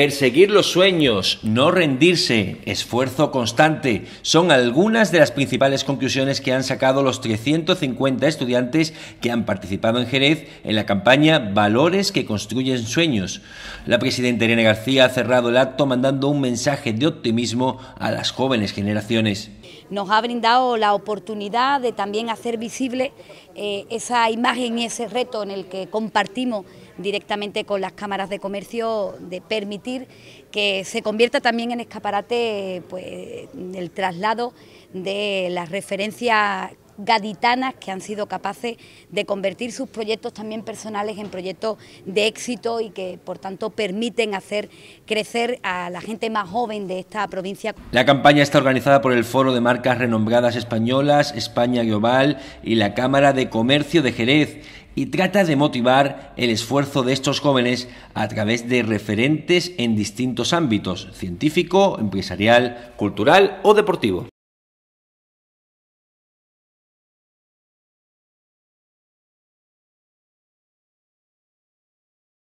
Perseguir los sueños, no rendirse, esfuerzo constante, son algunas de las principales conclusiones que han sacado los 350 estudiantes que han participado en Jerez en la campaña Valores que construyen sueños. La presidenta Irene García ha cerrado el acto mandando un mensaje de optimismo a las jóvenes generaciones nos ha brindado la oportunidad de también hacer visible eh, esa imagen y ese reto en el que compartimos directamente con las cámaras de comercio de permitir que se convierta también en escaparate pues, el traslado de las referencias gaditanas que han sido capaces de convertir sus proyectos también personales en proyectos de éxito y que por tanto permiten hacer crecer a la gente más joven de esta provincia. La campaña está organizada por el Foro de Marcas Renombradas Españolas, España Global y la Cámara de Comercio de Jerez y trata de motivar el esfuerzo de estos jóvenes a través de referentes en distintos ámbitos, científico, empresarial, cultural o deportivo.